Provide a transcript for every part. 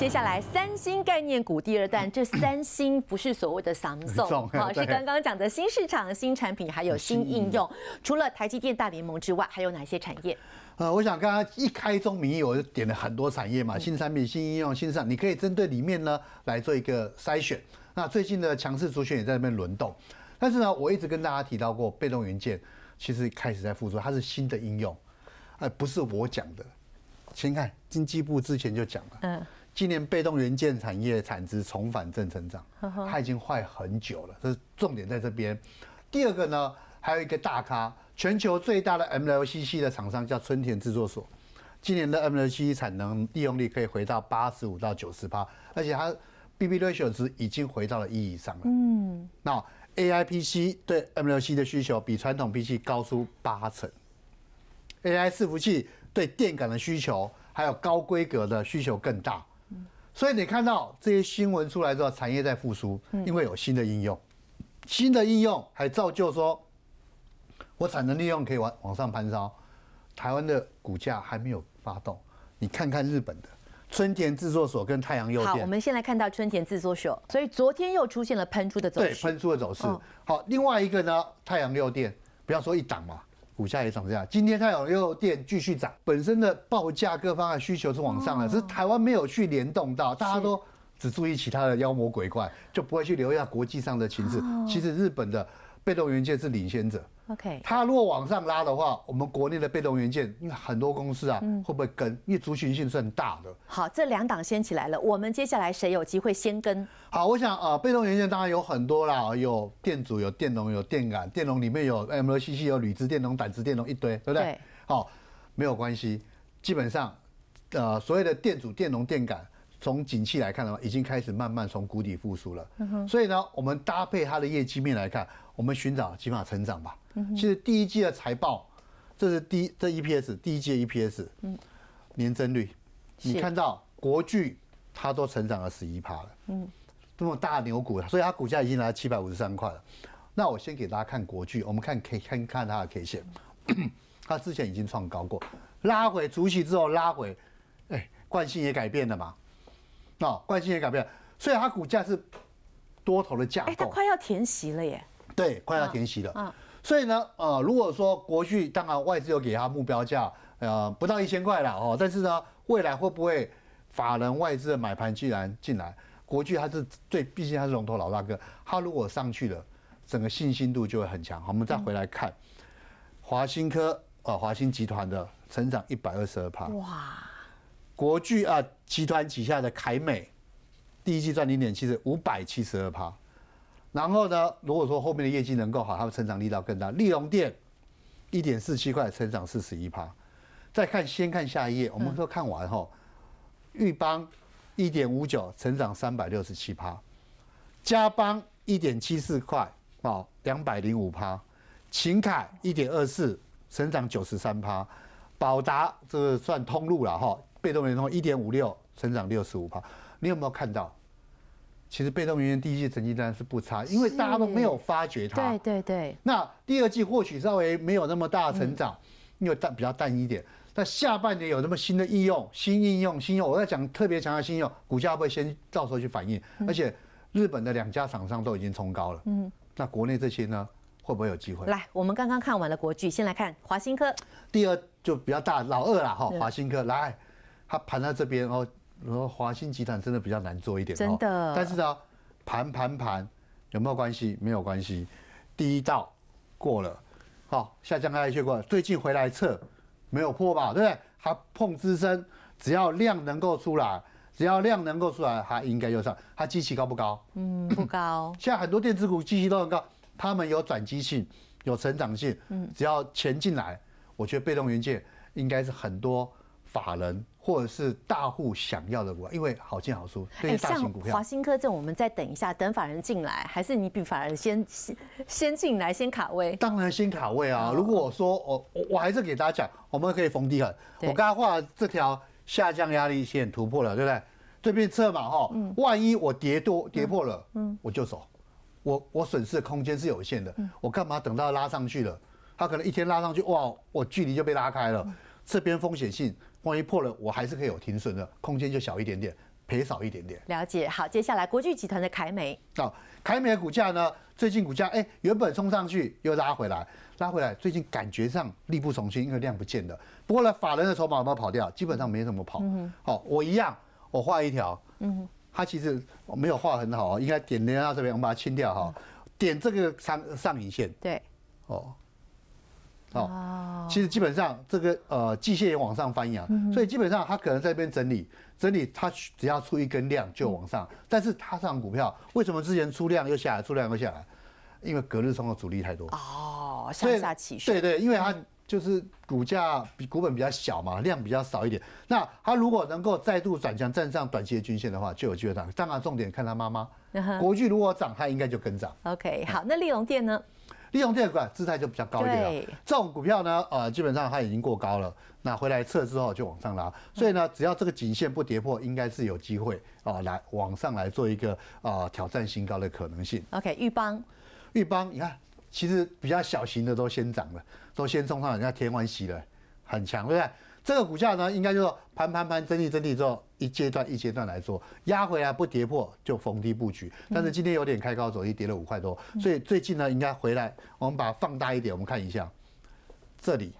接下来三星概念股第二弹，这三星不是所谓的 Samsung，好，是刚刚讲的新市场、新产品还有新应用。除了台积电大联盟之外，还有哪些产业？呃，我想刚刚一开宗明义，我就点了很多产业嘛，新产品、新应用、新市场，你可以针对里面呢来做一个筛选。那最近的强势主选也在那边轮动，但是呢，我一直跟大家提到过，被动元件其实开始在复苏，它是新的应用，哎，不是我讲的。先看经济部之前就讲了，嗯。今年被动元件产业产值重返正成长，它已经坏很久了。这是重点在这边。第二个呢，还有一个大咖，全球最大的 MLCC 的厂商叫春田制作所。今年的 MLCC 产能利用率可以回到八十五到九十八，而且它 BB ratio 值已经回到了意义上了。嗯，那 AI PC 对 MLCC 的需求比传统 PC 高出八成，AI 伺服器对电感的需求还有高规格的需求更大。所以你看到这些新闻出来之后，产业在复苏，因为有新的应用，新的应用还造就说，我产能利用可以往往上攀升台湾的股价还没有发动，你看看日本的春田制作所跟太阳诱好，我们先来看到春田制作所，所以昨天又出现了喷出的走势，对，喷出的走势。好，另外一个呢，太阳六电，不要说一档嘛。股价也涨价。今天太阳又电继续涨，本身的报价各方的需求是往上的，只是台湾没有去联动到，大家都只注意其他的妖魔鬼怪，就不会去留意国际上的情势。其实日本的。被动元件是领先者，OK，它如果往上拉的话，我们国内的被动元件，因为很多公司啊，会不会跟？因为族群性算大的。好，这两档掀起来了，我们接下来谁有机会先跟？好，我想啊，被动元件当然有很多啦，有电阻、有电容、有电感，电容里面有 MLCC、有铝制电容、胆子电容一堆，对不对？好，没有关系，基本上，呃，所谓的电阻、电容、电感。从景气来看的话，已经开始慢慢从谷底复苏了。所以呢，我们搭配它的业绩面来看，我们寻找起码成长吧。其实第一季的财报，这是第这 EPS 第一季 EPS，嗯，年增率，你看到国巨它都成长了十一趴了。嗯，这么大牛股，所以它股价已经来到七百五十三块了。那我先给大家看国巨，我们看 K 看看它的 K 线，它之前已经创高过，拉回筑起之后拉回，哎，惯性也改变了嘛。啊，惯性也改变，所以它股价是多头的架构。哎，它快要填息了耶！对，快要填息了。嗯。所以呢，呃，如果说国巨，当然外资有给它目标价，呃，不到一千块了哦。但是呢，未来会不会法人外资的买盘既然进来，国巨它是最，毕竟它是龙头老大哥，它如果上去了，整个信心度就会很强。好，我们再回来看华兴科啊，华兴集团的成长一百二十二帕。哇。国巨啊，集团旗下的凯美，第一季赚零点七是五百七十二趴。然后呢，如果说后面的业绩能够好，它的成长力道更大。利隆店一点四七块，成长四十一趴。再看，先看下一页，我们说看完后，玉邦一点五九，成长三百六十七趴。嘉邦一点七四块，哦，两百零五趴。秦凯一点二四，成长九十三趴。宝达这个算通路了哈。被动联通一点五六，成长六十五帕，你有没有看到？其实被动能源第一季成绩单是不差，因为大家都没有发觉它。对对对。那第二季或许稍微没有那么大的成长，因为淡比较淡一点。那下半年有那么新的应用、新应用、新用？我在讲特别强调新用，股价会先到时候去反应？而且日本的两家厂商都已经冲高了。嗯。那国内这些呢，会不会有机会？来，我们刚刚看完了国巨，先来看华新科。第二就比较大，老二了哈，华新科来。它盘在这边哦，然后华星集团真的比较难做一点，真的。但是呢，盘盘盘有没有关系？没有关系。第一道过了，好，下降开一些过了，最近回来测没有破吧？对不对？它碰支撑，只要量能够出来，只要量能够出来，它应该就上。它机器高不高？嗯，不高。现在很多电子股机器都很高，它们有转机性，有成长性。嗯，只要钱进来，我觉得被动元件应该是很多。法人或者是大户想要的股因为好进好出。对，票，华新科这我们再等一下，等法人进来，还是你比法人先先先进来，先卡位？当然先卡位啊！如果我说我我我还是给大家讲，我们可以逢低很。我刚刚画这条下降压力线突破了，对不对？这边策嘛哈，万一我跌多跌破了，嗯，我就走。我我损失的空间是有限的，我干嘛等到拉上去了？它可能一天拉上去，哇，我距离就被拉开了，这边风险性。万一破了，我还是可以有停损的空间，就小一点点，赔少一点点。了解，好，接下来国巨集团的凯美哦，凯美的股价呢？最近股价哎，原本冲上去又拉回来，拉回来最近感觉上力不从心，因为量不见了。不过呢，法人的筹码有没有跑掉？基本上没怎么跑。嗯好，我一样，我画一条。嗯哼。它其实我没有画很好，应该点连到这边，我们把它清掉哈。点这个上上影线。对。哦。哦，其实基本上这个呃，季线也往上翻扬，所以基本上它可能在边整理，整理它只要出一根量就往上，但是它上股票为什么之前出量又下来，出量又下来？因为隔日冲的阻力太多哦，向下起。对对，因为它就是股价比股本比较小嘛，量比较少一点。那它如果能够再度转强，站上短期的均线的话，就有机会涨。当然重点看它妈妈，国巨如果涨，它应该就跟涨。OK，好，那利隆店呢？利用这个姿态就比较高一点了，这种股票呢，呃，基本上它已经过高了，那回来测之后就往上拉，所以呢，只要这个颈线不跌破，应该是有机会啊，来往上来做一个啊挑战新高的可能性。OK，玉邦，玉邦，你看，其实比较小型的都先涨了，都先冲上，人家天完喜了，很强，对不对？这个股价呢，应该就是盘盘盘，整理整理之后，一阶段一阶段来做，压回来不跌破就逢低布局。但是今天有点开高走低，跌了五块多，所以最近呢应该回来，我们把它放大一点，我们看一下这里，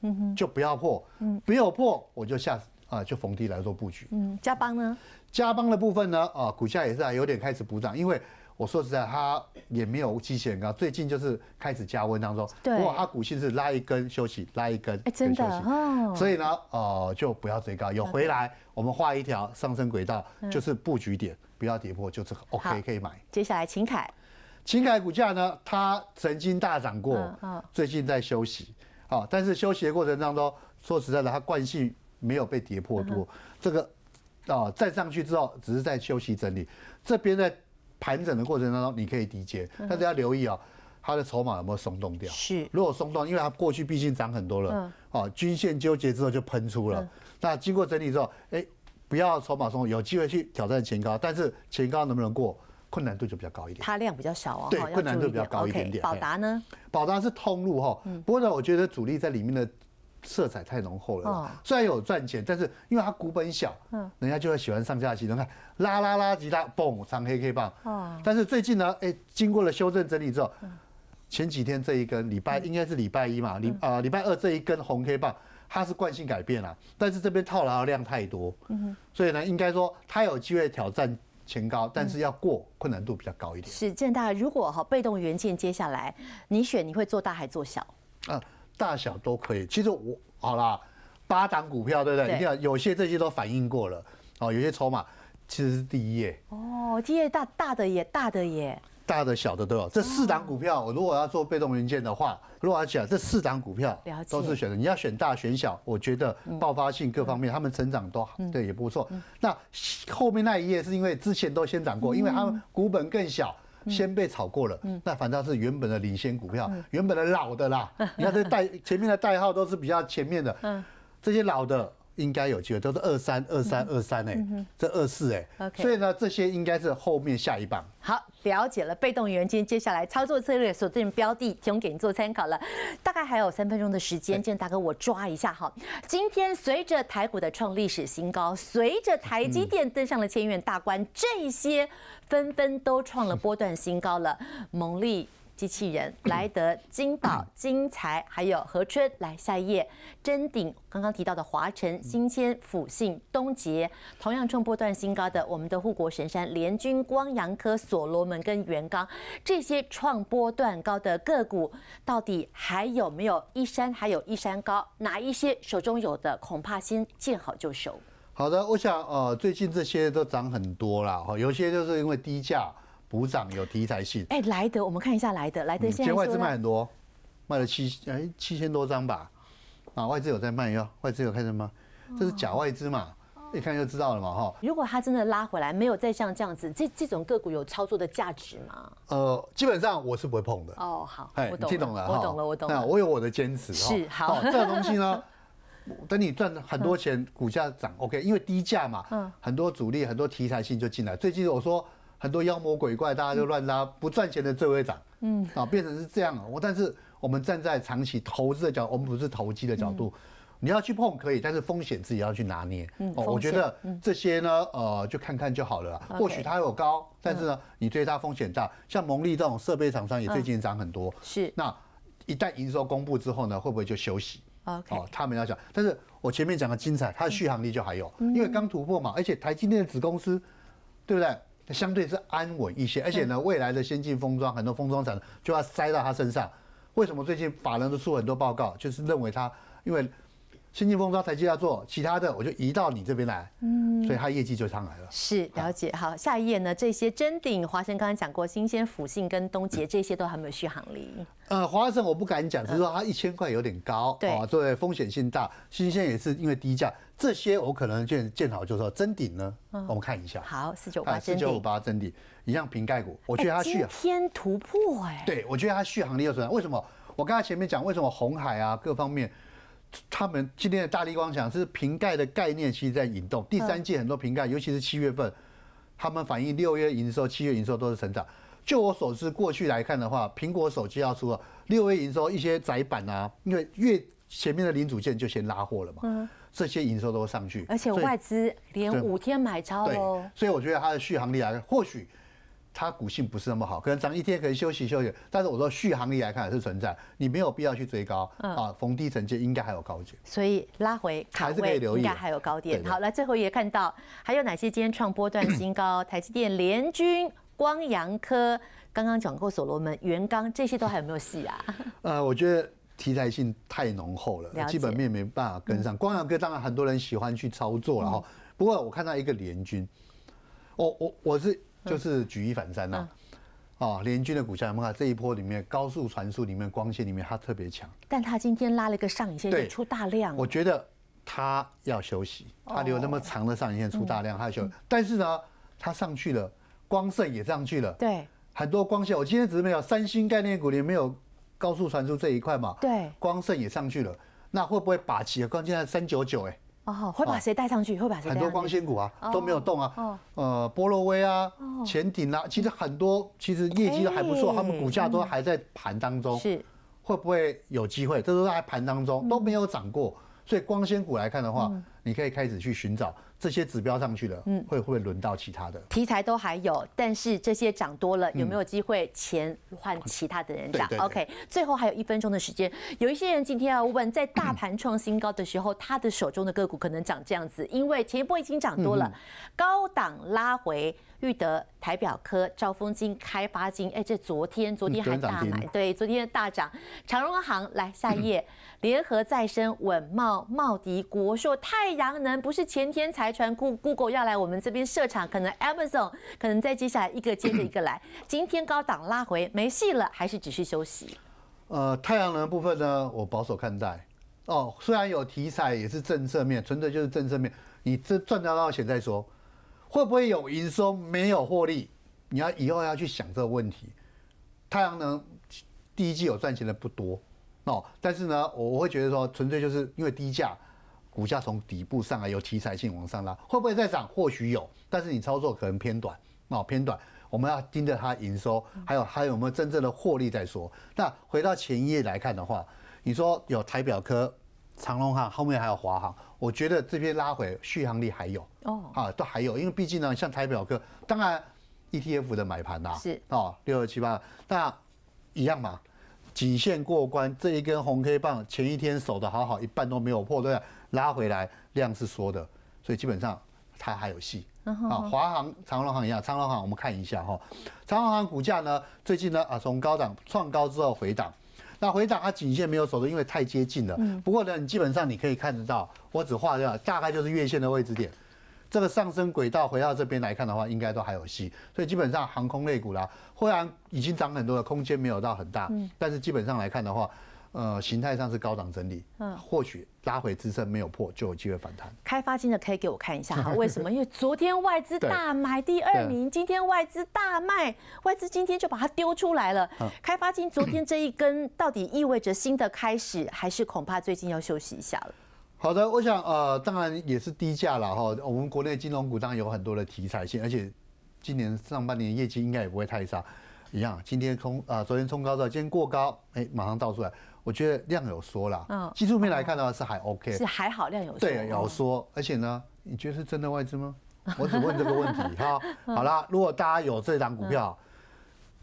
嗯哼，就不要破，嗯，没有破我就下啊就逢低来做布局。嗯，加邦呢？加邦的部分呢啊，股价也是有点开始补涨，因为。我说实在，它也没有机器人高。最近就是开始加温当中，对。不过它股性是拉一根休息，拉一根哎，真的哦。所以呢，呃，就不要追高，有回来，我们画一条上升轨道，就是布局点，不要跌破就这个，OK，可以买。接下来，秦凯，秦凯股价呢，它曾经大涨过，最近在休息，啊，但是休息的过程当中，说实在的，它惯性没有被跌破多这个，啊，再上去之后，只是在休息整理，这边在。盘整的过程当中，你可以低接，但是要留意哦，它的筹码有没有松动掉。是，如果松动，因为它过去毕竟涨很多了，哦，均线纠结之后就喷出了，那经过整理之后，哎，不要筹码松，有机会去挑战前高，但是前高能不能过，困难度就比较高一点。它量比较少哦，对，困难度比较高一点点。宝达呢？宝达是通路哈，不过呢，我觉得主力在里面的。色彩太浓厚了，虽然有赚钱，但是因为它股本小，嗯，人家就会喜欢上架期，你看，拉拉拉吉拉，嘣，长黑黑棒，哦、但是最近呢，哎，经过了修正整理之后，前几天这一根礼拜应该是礼拜一嘛，礼啊礼拜二这一根红黑棒，它是惯性改变了，但是这边套牢的量太多，嗯，所以呢，应该说它有机会挑战前高，但是要过困难度比较高一点。是，建大，如果哈被动元件接下来你选，你会做大还做小？嗯大小都可以，其实我好啦，八档股票，对不对？定要有些这些都反映过了，哦，有些筹码其实是第一页。哦，第一页大大的也大的也大的小的都有。这四档股票，我如果要做被动元件的话，如果要讲这四档股票都是选的，你要选大选小，我觉得爆发性各方面他们成长都好，对也不错。那后面那一页是因为之前都先涨过，因为他们股本更小。先被炒过了，那反倒是原本的领先股票，原本的老的啦。你看这代前面的代号都是比较前面的，这些老的。应该有机会，都是二三二三二三哎，这二四哎，所以呢，这些应该是后面下一棒。好，了解了被动元，今天接下来操作策略所定标的，提供给您做参考了。大概还有三分钟的时间，建大哥我抓一下哈。今天随着台股的创历史新高，随着台积电登上了千元大关，这些纷纷都创了波段新高了，蒙利机器人莱德金宝 金财，还有和春来下一页，真鼎刚刚提到的华晨新千、福信东杰，同样创波段新高的我们的护国神山联军光阳科所罗门跟元刚，这些创波段高的个股，到底还有没有一山还有一山高？哪一些手中有的恐怕先见好就收。好的，我想呃最近这些都涨很多了，有些就是因为低价。补涨有题材性，哎，莱德，我们看一下莱德，莱德现在接外资卖很多，卖了七哎七千多张吧，啊，外资有在卖哟，外资有开的吗？这是假外资嘛，一看就知道了嘛哈。如果它真的拉回来，没有再像这样子，这这种个股有操作的价值吗？呃，基本上我是不会碰的。哦，好，哎，听懂了，我懂了，我懂。那我有我的坚持。是，好，这个东西呢，等你赚很多钱，股价涨，OK，因为低价嘛，嗯，很多主力，很多题材性就进来。最近我说。很多妖魔鬼怪，大家就乱拉，不赚钱的最会涨，嗯，啊，变成是这样啊。我但是我们站在长期投资的角，我们不是投机的角度，你要去碰可以，但是风险自己要去拿捏。嗯，我觉得这些呢，呃，就看看就好了。或许它有高，但是呢，你对它风险大。像蒙利这种设备厂商也最近涨很多，是。那一旦营收公布之后呢，会不会就休息哦，他们要讲，但是我前面讲的精彩，它的续航力就还有，因为刚突破嘛，而且台积电的子公司，对不对？相对是安稳一些，而且呢，未来的先进封装很多封装厂就要塞到它身上。为什么最近法人都出很多报告，就是认为它因为。新进封装台积要做，其他的我就移到你这边来，嗯，所以它业绩就上来了。是了解，好，下一页呢？这些真顶华生刚才讲过，新鲜、福信跟东杰这些都还没有续航力。呃，华盛我不敢讲，只是说它一千块有点高，对，对，风险性大。新鲜也是因为低价，这些我可能见见好就说真顶呢，我们看一下。好，四九五八，四九五八真顶一样瓶盖股，我觉得它去啊，天突破哎。对，我觉得它续航力又怎么样？为什么？我刚才前面讲为什么红海啊各方面。他们今天的大力光想是瓶盖的概念，其实在引动第三季很多瓶盖，尤其是七月份，他们反映六月营收、七月营收都是成长。就我所知，过去来看的话，苹果手机要出了，六月营收一些窄板啊，因为越前面的零组件就先拉货了嘛，这些营收都上去。而且外资连五天买超哦。所以我觉得它的续航力啊，或许。它股性不是那么好，可能涨一天可以休息休息，但是我说续航力来看还是存在，你没有必要去追高啊，逢低承接应该还有高点。所以拉回还是可以留意，应该还有高点。好，来最后一页看到还有哪些今天创波段新高？台积电、联军、光阳科，刚刚讲过所罗门、元刚这些都还有没有戏啊？呃，我觉得题材性太浓厚了，基本面没办法跟上。光阳哥当然很多人喜欢去操作了哈，不过我看到一个联军，我我我是。就是举一反三呐，啊，联军的股价们看这一波里面高速传输里面光线里面它特别强，但它今天拉了一个上影线，出大量。我觉得它要休息，它留那么长的上影线出大量，它休。但是呢，它上去了，光盛也上去了，对，很多光线。我今天只是没有三星概念股里面没有高速传输这一块嘛，对，光盛也上去了，那会不会把起？关键在三九九哎。会把谁带上去？会把谁？很多光纤股啊，都没有动啊。哦。呃，波罗威啊，潜艇啊，其实很多，其实业绩都还不错，他们股价都还在盘当中。是。会不会有机会？这都在盘当中，都没有涨过，所以光纤股来看的话，你可以开始去寻找。这些指标上去了，嗯，会不会轮到其他的题材都还有，但是这些涨多了，有没有机会钱换其他的人涨？OK，最后还有一分钟的时间，有一些人今天要问，在大盘创新高的时候，他的手中的个股可能涨这样子，因为前一波已经涨多了，高档拉回，裕德、台表科、招风金、开发金，哎，这昨天昨天还大买，对，昨天大涨，长荣行来下一页。联合再生、稳茂、茂迪、国硕、太阳能，不是前天才传 Google 要来我们这边设厂，可能 Amazon 可能在接下来一个接着一个来。今天高档拉回没戏了，还是只是休息？呃，太阳能部分呢，我保守看待。哦，虽然有题材，也是政策面，纯粹就是政策面。你这赚得到钱再说，会不会有营收没有获利？你要以后要去想这个问题。太阳能第一季有赚钱的不多。哦，但是呢，我我会觉得说，纯粹就是因为低价，股价从底部上来有题材性往上拉，会不会再涨？或许有，但是你操作可能偏短，哦，偏短，我们要盯着它营收，还有还有没有真正的获利再说。那回到前一页来看的话，你说有台表科、长隆行，后面还有华航，我觉得这边拉回续航力还有哦，啊，都还有，因为毕竟呢，像台表科，当然 ETF 的买盘啦，是哦，六二七八，那一样嘛。颈线过关，这一根红 K 棒，前一天守的好好，一半都没有破，对吧？拉回来，量是缩的，所以基本上它还有戏啊。华航、长隆航一样，长隆航我们看一下哈，长隆航股价呢，最近呢啊，从高档创高之后回档，那回档它颈线没有守住，因为太接近了。不过呢，你基本上你可以看得到，我只画掉，大概就是月线的位置点。这个上升轨道回到这边来看的话，应该都还有戏，所以基本上航空类股啦，虽然已经涨很多了，空间没有到很大，但是基本上来看的话，呃，形态上是高档整理，嗯，或许拉回支撑没有破就有机会反弹。开发金的可以给我看一下哈，为什么？因为昨天外资大买第二名，今天外资大卖，外资今天就把它丢出来了。开发金昨天这一根到底意味着新的开始，还是恐怕最近要休息一下了？好的，我想呃，当然也是低价了哈。我们国内金融股当然有很多的题材性，而且今年上半年业绩应该也不会太差。一样，今天冲啊，昨天冲高了，今天过高，哎，马上倒出来。我觉得量有缩了。嗯，技术面来看的话是还 OK，是还好量有缩。对，有缩。而且呢，你觉得是真的外资吗？我只问这个问题哈。好啦，如果大家有这档股票，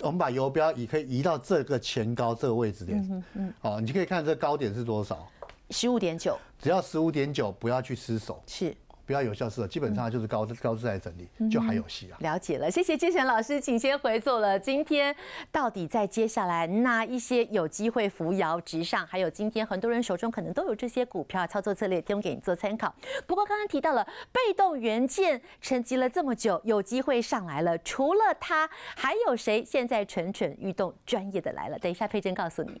我们把游标移可以移到这个前高这个位置点。嗯嗯。好，你就可以看这高点是多少。十五点九，只要十五点九，不要去失手，是，不要有效失手，基本上就是高高姿态整理，就还有戏啊。了解了，谢谢金晨老师，请先回座了。今天到底在接下来那一些有机会扶摇直上，还有今天很多人手中可能都有这些股票操作策略，提供给你做参考。不过刚刚提到了被动元件沉积了这么久，有机会上来了，除了它，还有谁现在蠢蠢欲动？专业的来了，等一下佩珍告诉你。